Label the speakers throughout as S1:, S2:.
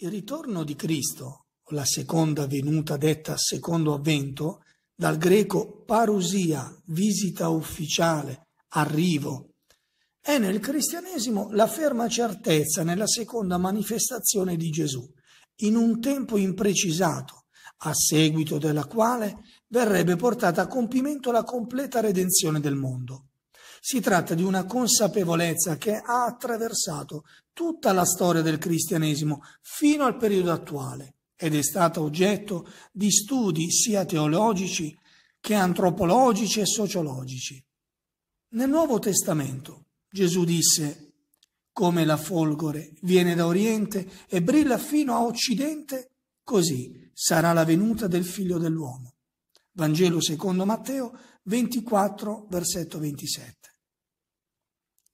S1: Il ritorno di Cristo, la seconda venuta detta secondo avvento, dal greco parusia, visita ufficiale, arrivo, è nel cristianesimo la ferma certezza nella seconda manifestazione di Gesù, in un tempo imprecisato, a seguito della quale verrebbe portata a compimento la completa redenzione del mondo. Si tratta di una consapevolezza che ha attraversato tutta la storia del cristianesimo fino al periodo attuale ed è stata oggetto di studi sia teologici che antropologici e sociologici. Nel Nuovo Testamento Gesù disse, come la folgore viene da Oriente e brilla fino a Occidente, così sarà la venuta del figlio dell'uomo. Vangelo secondo Matteo 24, versetto 27.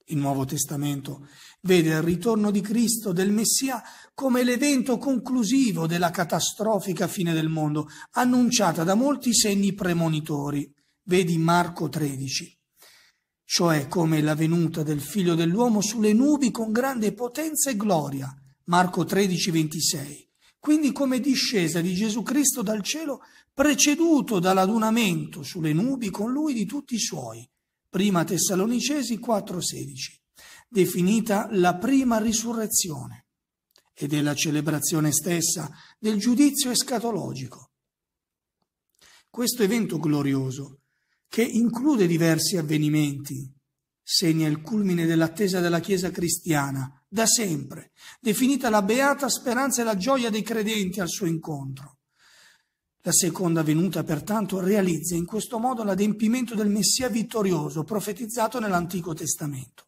S1: Il Nuovo Testamento vede il ritorno di Cristo, del Messia, come l'evento conclusivo della catastrofica fine del mondo, annunciata da molti segni premonitori. Vedi Marco 13. Cioè come la venuta del Figlio dell'uomo sulle nubi con grande potenza e gloria. Marco 13, 26. Quindi come discesa di Gesù Cristo dal cielo, preceduto dall'adunamento sulle nubi con lui di tutti i suoi. Prima Tessalonicesi 4:16, definita la prima risurrezione ed è la celebrazione stessa del giudizio escatologico. Questo evento glorioso, che include diversi avvenimenti, segna il culmine dell'attesa della Chiesa cristiana, da sempre, definita la beata speranza e la gioia dei credenti al suo incontro. La seconda venuta pertanto realizza in questo modo l'adempimento del Messia vittorioso profetizzato nell'Antico Testamento.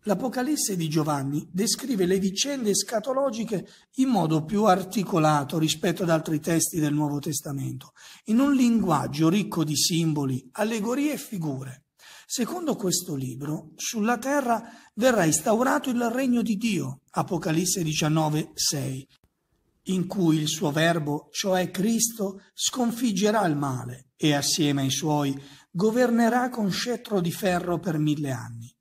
S1: L'Apocalisse di Giovanni descrive le vicende escatologiche in modo più articolato rispetto ad altri testi del Nuovo Testamento, in un linguaggio ricco di simboli, allegorie e figure. Secondo questo libro, sulla terra verrà instaurato il regno di Dio, Apocalisse 19, 6, in cui il suo Verbo, cioè Cristo, sconfiggerà il male e assieme ai suoi governerà con scettro di ferro per mille anni.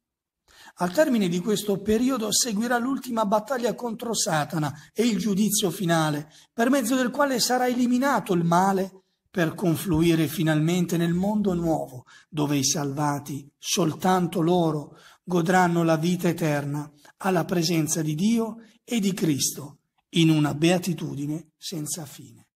S1: Al termine di questo periodo seguirà l'ultima battaglia contro Satana e il giudizio finale, per mezzo del quale sarà eliminato il male per confluire finalmente nel mondo nuovo, dove i salvati, soltanto loro, godranno la vita eterna alla presenza di Dio e di Cristo in una beatitudine senza fine.